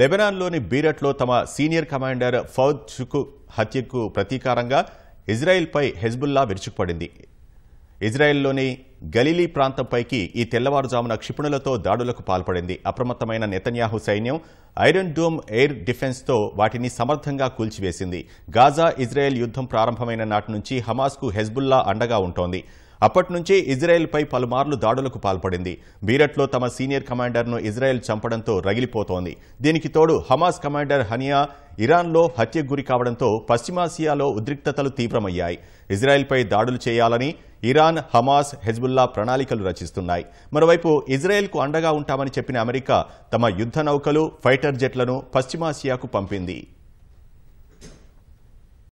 లెబెనాన్లోని బీరట్లో తమ senior commander Fuad షుకు హత్యకు ప్రతీకారంగా ఇజ్రాయెల్పై Hezbollah విరుచుకుపడింది ఇజ్రాయెల్లోని గలీలీ ప్రాంతంపైకి ఈ తెల్లవారుజామున క్షిపణులతో దాడులకు పాల్పడింది అప్రమత్తమైన నెతన్యాహు సైన్యం ఐరన్ డోమ్ ఎయిర్ డిఫెన్స్తో వాటిని సమర్థంగా కూల్చివేసింది గాజా ఇజ్రాయెల్ యుద్ధం ప్రారంభమైన నాటి నుంచి హమాస్కు హెజ్బుల్లా అండగా ఉంటోంది అప్పటి నుంచే ఇజ్రాయెల్పై పలుమార్లు దాడులకు పాల్పడింది బీరట్లో తమ సీనియర్ కమాండర్ను ఇజ్రాయెల్ చంపడంతో రగిలిపోతోంది దీనికి తోడు హమాస్ కమాండర్ హనియా ఇరాన్లో హత్యకు గురి కావడంతో పశ్చిమాసియాలో ఉద్రిక్తతలు తీవ్రమయ్యాయి ఇజ్రాయెల్పై దాడులు చేయాలని ఇరాన్ హమాస్ హెజ్బుల్లా ప్రణాళికలు రచిస్తున్నాయి మరోవైపు ఇజ్రాయెల్కు అండగా ఉంటామని చెప్పిన అమెరికా తమ యుద్ధ నౌకలు ఫైటర్ జెట్లను పశ్చిమాసియాకు పంపింది